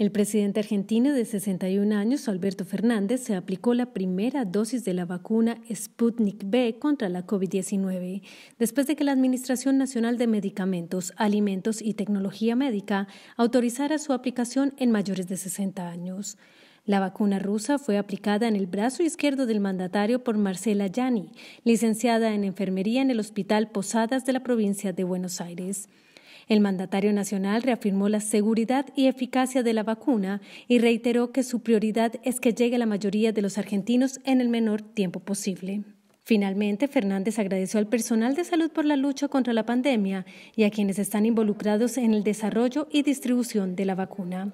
El presidente argentino de 61 años, Alberto Fernández, se aplicó la primera dosis de la vacuna Sputnik B contra la COVID-19, después de que la Administración Nacional de Medicamentos, Alimentos y Tecnología Médica autorizara su aplicación en mayores de 60 años. La vacuna rusa fue aplicada en el brazo izquierdo del mandatario por Marcela Yani, licenciada en enfermería en el Hospital Posadas de la provincia de Buenos Aires. El mandatario nacional reafirmó la seguridad y eficacia de la vacuna y reiteró que su prioridad es que llegue a la mayoría de los argentinos en el menor tiempo posible. Finalmente, Fernández agradeció al personal de salud por la lucha contra la pandemia y a quienes están involucrados en el desarrollo y distribución de la vacuna.